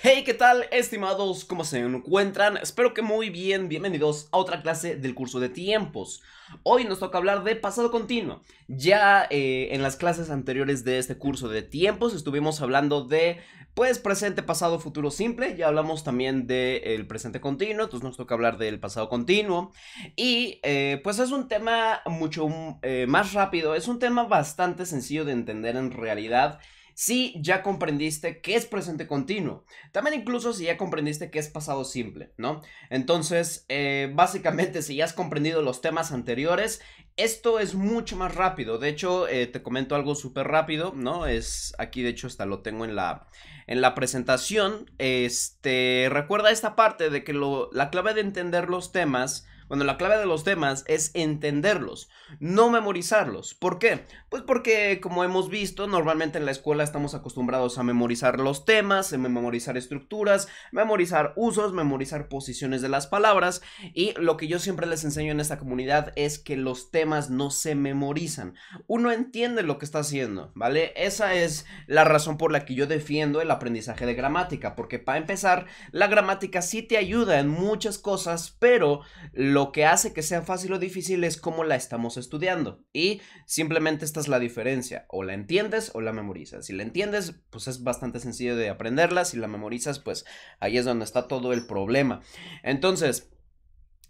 Hey, ¿qué tal, estimados? ¿Cómo se encuentran? Espero que muy bien, bienvenidos a otra clase del curso de tiempos. Hoy nos toca hablar de pasado continuo. Ya eh, en las clases anteriores de este curso de tiempos estuvimos hablando de, pues, presente, pasado, futuro simple. Ya hablamos también del presente continuo, entonces nos toca hablar del pasado continuo. Y, eh, pues, es un tema mucho eh, más rápido, es un tema bastante sencillo de entender en realidad si ya comprendiste qué es presente continuo. También incluso si ya comprendiste qué es pasado simple, ¿no? Entonces, eh, básicamente si ya has comprendido los temas anteriores, esto es mucho más rápido. De hecho, eh, te comento algo súper rápido, ¿no? Es aquí, de hecho, hasta lo tengo en la, en la presentación. Este, recuerda esta parte de que la clave de entender los temas bueno, la clave de los temas es entenderlos, no memorizarlos. ¿Por qué? Pues porque, como hemos visto, normalmente en la escuela estamos acostumbrados a memorizar los temas, a memorizar estructuras, memorizar usos, memorizar posiciones de las palabras. Y lo que yo siempre les enseño en esta comunidad es que los temas no se memorizan. Uno entiende lo que está haciendo, ¿vale? Esa es la razón por la que yo defiendo el aprendizaje de gramática, porque para empezar, la gramática sí te ayuda en muchas cosas, pero lo que hace que sea fácil o difícil es cómo la estamos estudiando. Y simplemente esta es la diferencia. O la entiendes o la memorizas. Si la entiendes, pues es bastante sencillo de aprenderla. Si la memorizas, pues ahí es donde está todo el problema. Entonces,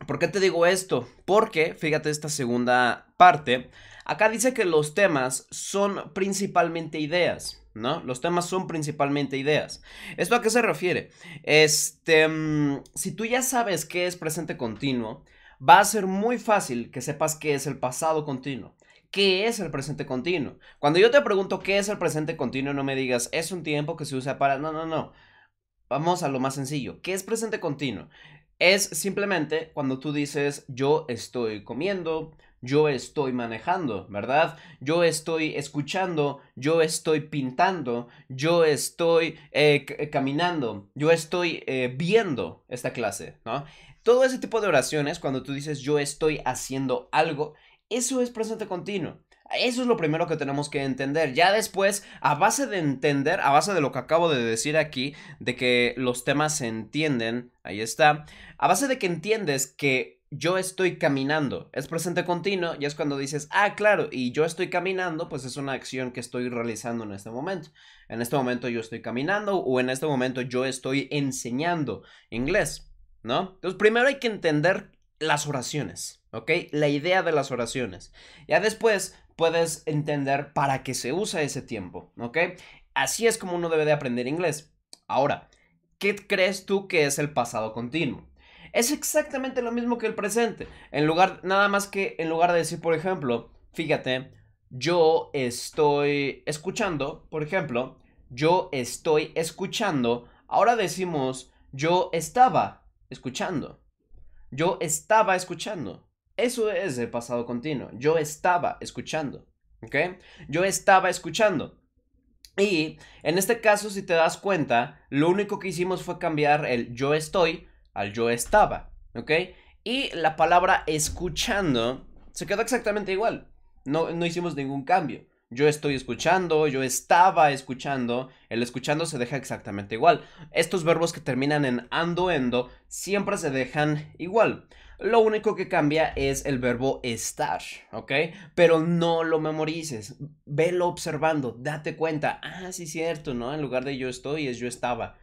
¿por qué te digo esto? Porque, fíjate esta segunda parte. Acá dice que los temas son principalmente ideas. ¿no? Los temas son principalmente ideas. ¿Esto a qué se refiere? Este, mm, si tú ya sabes qué es presente continuo, va a ser muy fácil que sepas qué es el pasado continuo. ¿Qué es el presente continuo? Cuando yo te pregunto qué es el presente continuo, no me digas, es un tiempo que se usa para... No, no, no. Vamos a lo más sencillo. ¿Qué es presente continuo? Es simplemente cuando tú dices, yo estoy comiendo, yo estoy manejando, ¿verdad? Yo estoy escuchando, yo estoy pintando, yo estoy eh, caminando, yo estoy eh, viendo esta clase, ¿no? Todo ese tipo de oraciones, cuando tú dices yo estoy haciendo algo, eso es presente continuo. Eso es lo primero que tenemos que entender. Ya después, a base de entender, a base de lo que acabo de decir aquí, de que los temas se entienden, ahí está, a base de que entiendes que yo estoy caminando, es presente continuo y es cuando dices, ah, claro, y yo estoy caminando, pues es una acción que estoy realizando en este momento. En este momento yo estoy caminando o en este momento yo estoy enseñando inglés. ¿no? Entonces primero hay que entender las oraciones, ¿ok? La idea de las oraciones. Ya después puedes entender para qué se usa ese tiempo, ¿ok? Así es como uno debe de aprender inglés. Ahora, ¿qué crees tú que es el pasado continuo? Es exactamente lo mismo que el presente. En lugar, nada más que en lugar de decir, por ejemplo, fíjate, yo estoy escuchando, por ejemplo, yo estoy escuchando, ahora decimos yo estaba escuchando. Yo estaba escuchando. Eso es el pasado continuo. Yo estaba escuchando. ¿Ok? Yo estaba escuchando. Y en este caso, si te das cuenta, lo único que hicimos fue cambiar el yo estoy al yo estaba. ¿Ok? Y la palabra escuchando se quedó exactamente igual. No, no hicimos ningún cambio yo estoy escuchando, yo estaba escuchando, el escuchando se deja exactamente igual. Estos verbos que terminan en ando, endo, siempre se dejan igual. Lo único que cambia es el verbo estar, ¿ok? Pero no lo memorices, velo observando, date cuenta, ah, sí, cierto, ¿no? En lugar de yo estoy es yo estaba.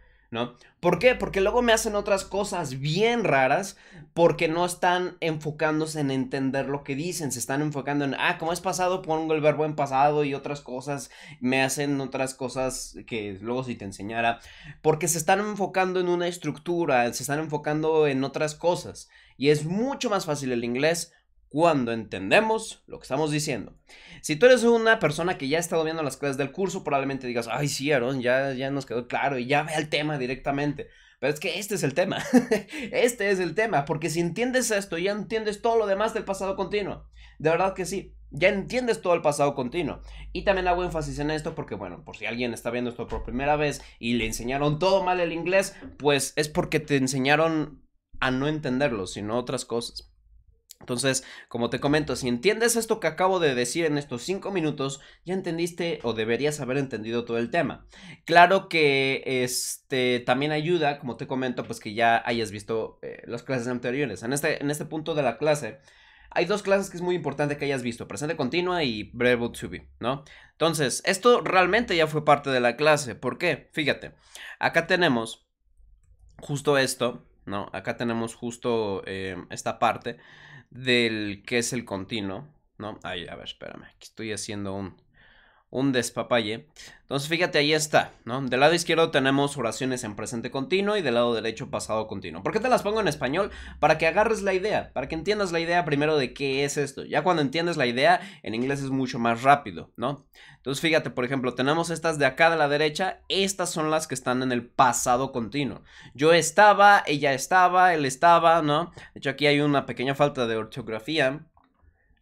¿Por qué? Porque luego me hacen otras cosas bien raras porque no están enfocándose en entender lo que dicen, se están enfocando en, ah, como es pasado, pongo el verbo en pasado y otras cosas, me hacen otras cosas que luego si te enseñara, porque se están enfocando en una estructura, se están enfocando en otras cosas. Y es mucho más fácil el inglés, cuando entendemos lo que estamos diciendo. Si tú eres una persona que ya ha estado viendo las clases del curso, probablemente digas, ay, sí, Aaron, ya, ya nos quedó claro y ya ve al tema directamente. Pero es que este es el tema, este es el tema, porque si entiendes esto, ya entiendes todo lo demás del pasado continuo. De verdad que sí, ya entiendes todo el pasado continuo. Y también hago énfasis en esto porque, bueno, por si alguien está viendo esto por primera vez y le enseñaron todo mal el inglés, pues es porque te enseñaron a no entenderlo, sino otras cosas. Entonces, como te comento, si entiendes esto que acabo de decir en estos cinco minutos, ya entendiste o deberías haber entendido todo el tema. Claro que este también ayuda, como te comento, pues que ya hayas visto eh, las clases anteriores. En este, en este punto de la clase, hay dos clases que es muy importante que hayas visto, presente continua y breve to ¿no? Entonces, esto realmente ya fue parte de la clase. ¿Por qué? Fíjate, acá tenemos justo esto ¿no? Acá tenemos justo eh, esta parte del que es el continuo, ¿no? Ahí, a ver, espérame, aquí estoy haciendo un un despapalle. Entonces fíjate, ahí está, ¿no? Del lado izquierdo tenemos oraciones en presente continuo y del lado derecho pasado continuo. ¿Por qué te las pongo en español? Para que agarres la idea, para que entiendas la idea primero de qué es esto. Ya cuando entiendes la idea, en inglés es mucho más rápido, ¿no? Entonces fíjate, por ejemplo, tenemos estas de acá de la derecha, estas son las que están en el pasado continuo. Yo estaba, ella estaba, él estaba, ¿no? De hecho aquí hay una pequeña falta de ortografía.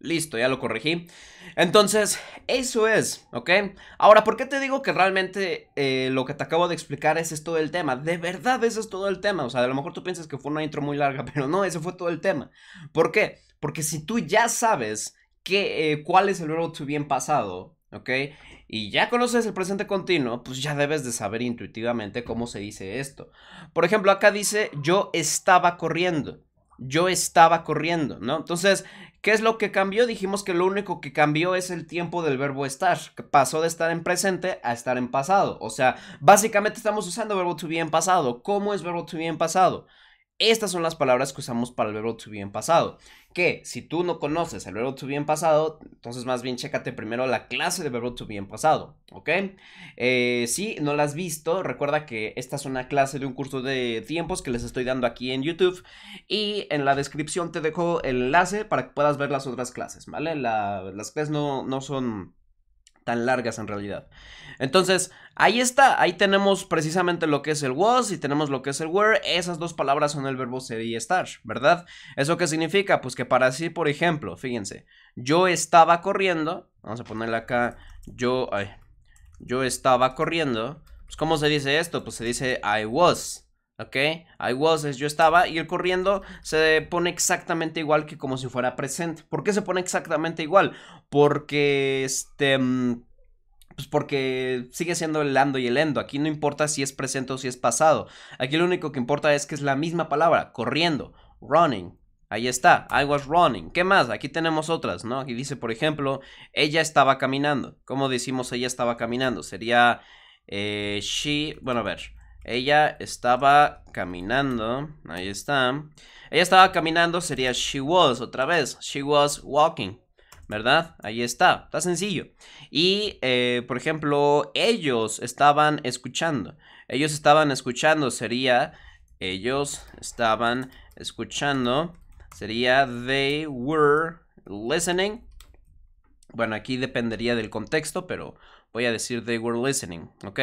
Listo, ya lo corregí. Entonces, eso es, ¿ok? Ahora, ¿por qué te digo que realmente eh, lo que te acabo de explicar es todo el tema? De verdad, ese es todo el tema. O sea, a lo mejor tú piensas que fue una intro muy larga, pero no, ese fue todo el tema. ¿Por qué? Porque si tú ya sabes que, eh, cuál es el verbo tu bien pasado, ¿ok? Y ya conoces el presente continuo, pues ya debes de saber intuitivamente cómo se dice esto. Por ejemplo, acá dice, yo estaba corriendo yo estaba corriendo, ¿no? Entonces, ¿Qué es lo que cambió? Dijimos que lo único que cambió es el tiempo del verbo estar, que pasó de estar en presente a estar en pasado. O sea, básicamente estamos usando verbo to be en pasado. ¿Cómo es verbo to be en pasado? Estas son las palabras que usamos para el verbo to be pasado. Que si tú no conoces el verbo to be pasado, entonces más bien chécate primero la clase de verbo to be pasado, ¿ok? Eh, si no la has visto, recuerda que esta es una clase de un curso de tiempos que les estoy dando aquí en YouTube. Y en la descripción te dejo el enlace para que puedas ver las otras clases, ¿vale? las clases no, no son tan largas en realidad. Entonces, ahí está, ahí tenemos precisamente lo que es el was y tenemos lo que es el were, esas dos palabras son el verbo ser y estar, ¿verdad? ¿Eso qué significa? Pues que para sí, por ejemplo, fíjense, yo estaba corriendo, vamos a ponerle acá, yo, yo estaba corriendo, pues ¿cómo se dice esto? Pues se dice I was, ¿Ok? I was es yo estaba y el corriendo se pone exactamente igual que como si fuera presente. ¿Por qué se pone exactamente igual? Porque este... Mm, pues porque sigue siendo el ando y el endo. Aquí no importa si es presente o si es pasado. Aquí lo único que importa es que es la misma palabra, corriendo, running. Ahí está, I was running. ¿Qué más? Aquí tenemos otras, ¿no? Aquí dice, por ejemplo, ella estaba caminando. ¿Cómo decimos ella estaba caminando? Sería eh, she, bueno, a ver. Ella estaba caminando. Ahí está. Ella estaba caminando, sería she was otra vez. She was walking. ¿Verdad? Ahí está. Está sencillo. Y, eh, por ejemplo, ellos estaban escuchando. Ellos estaban escuchando sería... Ellos estaban escuchando. Sería they were listening. Bueno, aquí dependería del contexto, pero voy a decir they were listening, ¿ok?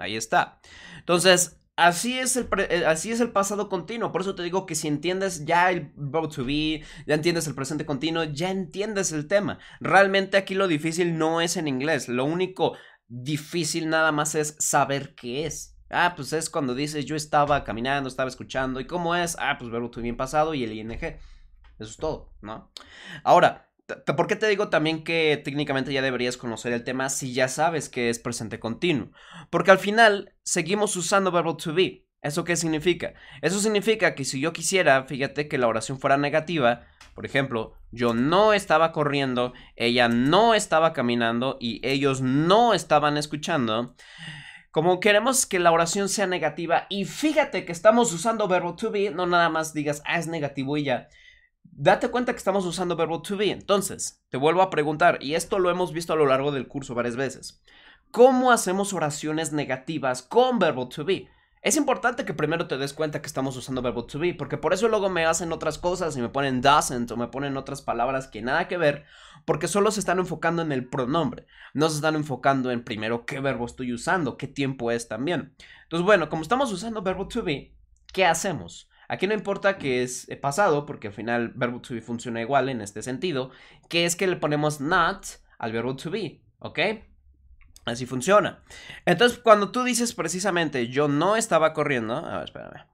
Ahí está. Entonces, Así es, el eh, así es el pasado continuo, por eso te digo que si entiendes ya el About to Be, ya entiendes el presente continuo, ya entiendes el tema. Realmente aquí lo difícil no es en inglés, lo único difícil nada más es saber qué es. Ah, pues es cuando dices yo estaba caminando, estaba escuchando, ¿y cómo es? Ah, pues verbo to be en pasado y el ING. Eso es todo, ¿no? Ahora, ¿Por qué te digo también que técnicamente ya deberías conocer el tema si ya sabes que es presente continuo? Porque al final seguimos usando verbo to be. ¿Eso qué significa? Eso significa que si yo quisiera, fíjate que la oración fuera negativa, por ejemplo, yo no estaba corriendo, ella no estaba caminando y ellos no estaban escuchando. Como queremos que la oración sea negativa y fíjate que estamos usando verbo to be, no nada más digas, ah, es negativo y ya. Date cuenta que estamos usando verbo to be. Entonces, te vuelvo a preguntar, y esto lo hemos visto a lo largo del curso varias veces. ¿Cómo hacemos oraciones negativas con verbo to be? Es importante que primero te des cuenta que estamos usando verbo to be, porque por eso luego me hacen otras cosas y me ponen doesn't o me ponen otras palabras que nada que ver, porque solo se están enfocando en el pronombre, no se están enfocando en primero qué verbo estoy usando, qué tiempo es también. Entonces, bueno, como estamos usando verbo to be, ¿qué hacemos? Aquí no importa que es eh, pasado, porque al final verbo to be funciona igual en este sentido, que es que le ponemos not al verbo to be, ¿ok? Así funciona. Entonces, cuando tú dices precisamente yo no estaba corriendo, a ver, espérame.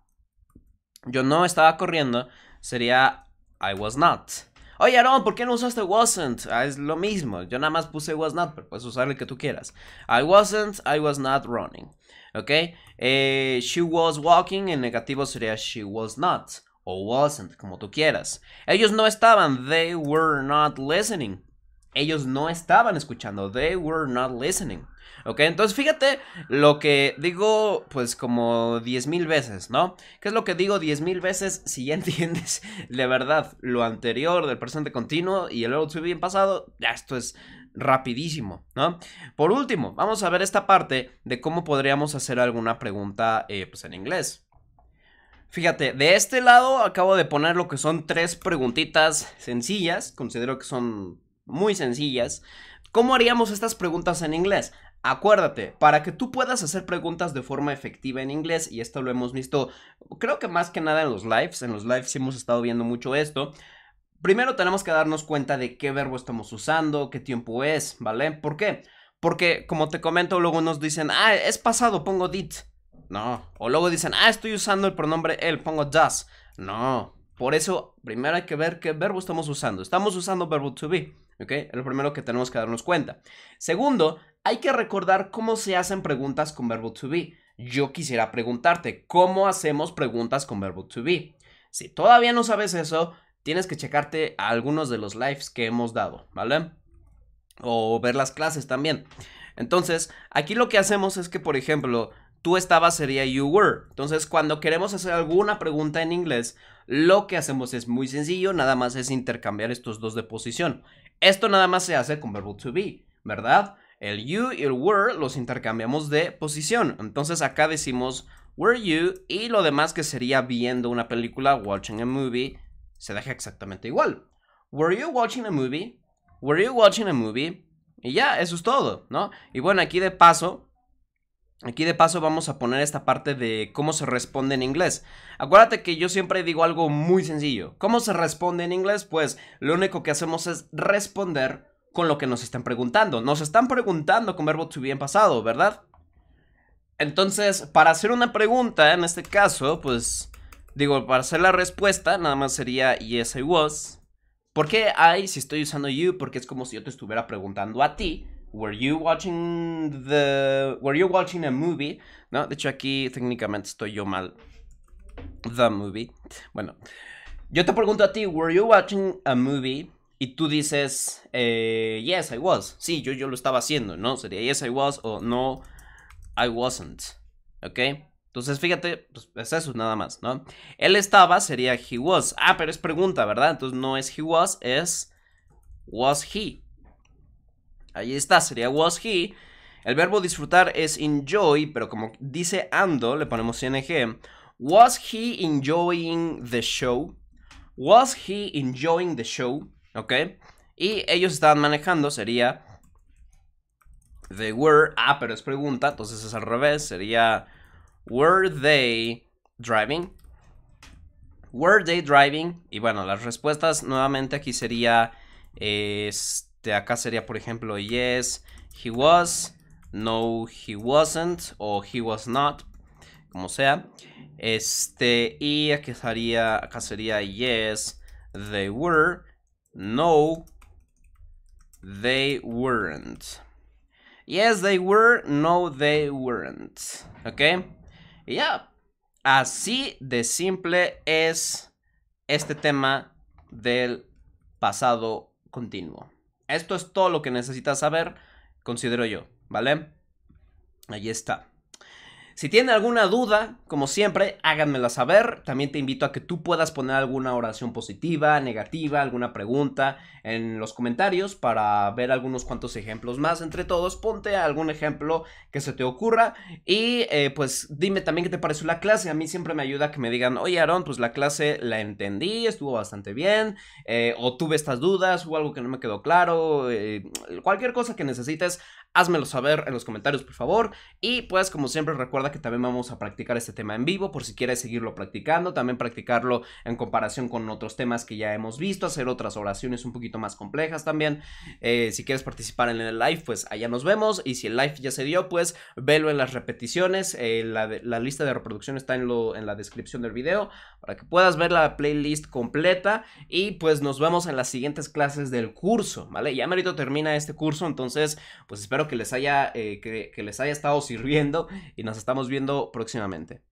Yo no estaba corriendo, sería I was not. Oye, Aaron, ¿por qué no usaste wasn't? Ah, es lo mismo. Yo nada más puse was not, pero puedes usar el que tú quieras. I wasn't, I was not running. ¿Ok? Eh, she was walking, en negativo sería she was not. O wasn't, como tú quieras. Ellos no estaban. They were not listening ellos no estaban escuchando, they were not listening. ¿Ok? Entonces fíjate lo que digo pues como mil veces, ¿no? ¿Qué es lo que digo 10.000 veces si ya entiendes de verdad lo anterior del presente continuo y el otro bien pasado? Ya esto es rapidísimo, ¿no? Por último, vamos a ver esta parte de cómo podríamos hacer alguna pregunta eh, pues en inglés. Fíjate, de este lado acabo de poner lo que son tres preguntitas sencillas, considero que son muy sencillas. ¿Cómo haríamos estas preguntas en inglés? Acuérdate, para que tú puedas hacer preguntas de forma efectiva en inglés, y esto lo hemos visto creo que más que nada en los lives, en los lives hemos estado viendo mucho esto, primero tenemos que darnos cuenta de qué verbo estamos usando, qué tiempo es, ¿vale? ¿Por qué? Porque como te comento, luego nos dicen, ah, es pasado, pongo did. No. O luego dicen, ah, estoy usando el pronombre él, pongo does. No. Por eso, primero hay que ver qué verbo estamos usando. Estamos usando verbo to be, ¿ok? Es lo primero que tenemos que darnos cuenta. Segundo, hay que recordar cómo se hacen preguntas con verbo to be. Yo quisiera preguntarte, ¿cómo hacemos preguntas con verbo to be? Si todavía no sabes eso, tienes que checarte algunos de los lives que hemos dado, ¿vale? O ver las clases también. Entonces, aquí lo que hacemos es que, por ejemplo, tú estabas sería you were. Entonces, cuando queremos hacer alguna pregunta en inglés, lo que hacemos es muy sencillo, nada más es intercambiar estos dos de posición. Esto nada más se hace con verbo to be, ¿verdad? El you y el were los intercambiamos de posición. Entonces acá decimos were you y lo demás que sería viendo una película, watching a movie, se deja exactamente igual. Were you watching a movie? Were you watching a movie? Y ya, eso es todo, ¿no? Y bueno, aquí de paso, Aquí de paso vamos a poner esta parte de cómo se responde en inglés. Acuérdate que yo siempre digo algo muy sencillo. ¿Cómo se responde en inglés? Pues lo único que hacemos es responder con lo que nos están preguntando. Nos están preguntando con verbo to be en pasado, ¿verdad? Entonces, para hacer una pregunta, en este caso, pues digo, para hacer la respuesta, nada más sería yes I was. ¿Por qué I si estoy usando you? Porque es como si yo te estuviera preguntando a ti were you watching the were you watching a movie? No, de hecho aquí técnicamente estoy yo mal. The movie. Bueno, yo te pregunto a ti, were you watching a movie? Y tú dices, eh, yes, I was. Sí, yo, yo lo estaba haciendo, ¿no? Sería yes, I was o no, I wasn't. ¿Ok? Entonces, fíjate, pues es eso nada más, ¿no? Él estaba sería he was. Ah, pero es pregunta, ¿verdad? Entonces no es he was, es was he. Ahí está, sería was he. El verbo disfrutar es enjoy, pero como dice ando, le ponemos ing. Was he enjoying the show? Was he enjoying the show? ¿Ok? Y ellos estaban manejando, sería... They were... Ah, pero es pregunta, entonces es al revés. Sería... Were they driving? Were they driving? Y bueno, las respuestas nuevamente aquí sería... Es este, este, acá sería, por ejemplo, yes, he was, no, he wasn't, o he was not, como sea. Este, y aquí estaría, acá sería yes, they were, no, they weren't. Yes, they were, no, they weren't. ¿Ok? ya, así de simple es este tema del pasado continuo. Esto es todo lo que necesitas saber, considero yo, ¿vale? Ahí está. Si tiene alguna duda, como siempre, háganmela saber. También te invito a que tú puedas poner alguna oración positiva, negativa, alguna pregunta en los comentarios para ver algunos cuantos ejemplos más. Entre todos, ponte algún ejemplo que se te ocurra y eh, pues dime también qué te pareció la clase. A mí siempre me ayuda que me digan, oye Aaron, pues la clase la entendí, estuvo bastante bien, eh, o tuve estas dudas, o algo que no me quedó claro, eh, cualquier cosa que necesites, házmelo saber en los comentarios, por favor. Y pues como siempre, recuerda que también vamos a practicar este tema en vivo por si quieres seguirlo practicando, también practicarlo en comparación con otros temas que ya hemos visto, hacer otras oraciones un poquito más complejas también. Eh, si quieres participar en el live, pues allá nos vemos y si el live ya se dio, pues velo en las repeticiones. Eh, la, lista de reproducción está en, lo, en la descripción del video para que puedas ver la playlist completa y pues nos vemos en las siguientes clases del curso, ¿vale? Ya merito termina este curso, entonces pues espero que les haya, eh, que, que les haya estado sirviendo y nos estamos viendo próximamente.